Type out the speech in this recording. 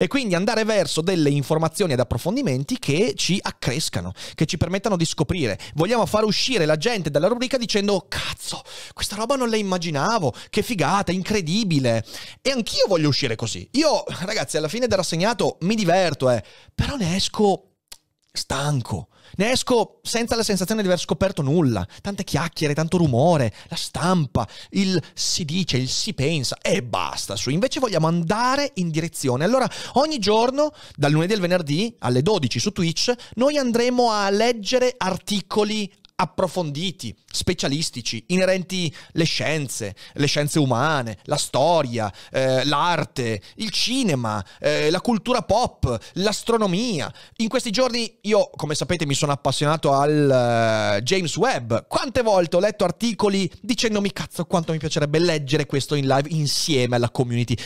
E quindi andare verso delle informazioni ed approfondimenti che ci accrescano, che ci permettano di scoprire. Vogliamo far uscire la gente dalla rubrica dicendo cazzo, questa roba non la immaginavo, che figata, incredibile. E anch'io voglio uscire così. Io, ragazzi, alla fine del rassegnato mi diverto, eh, però ne esco stanco. Ne esco senza la sensazione di aver scoperto nulla. Tante chiacchiere, tanto rumore, la stampa, il si dice, il si pensa e basta. Su, invece vogliamo andare in direzione. Allora, ogni giorno, dal lunedì al venerdì alle 12 su Twitch, noi andremo a leggere articoli approfonditi, specialistici, inerenti le scienze, le scienze umane, la storia, eh, l'arte, il cinema, eh, la cultura pop, l'astronomia. In questi giorni io, come sapete, mi sono appassionato al uh, James Webb. Quante volte ho letto articoli dicendomi cazzo quanto mi piacerebbe leggere questo in live insieme alla community.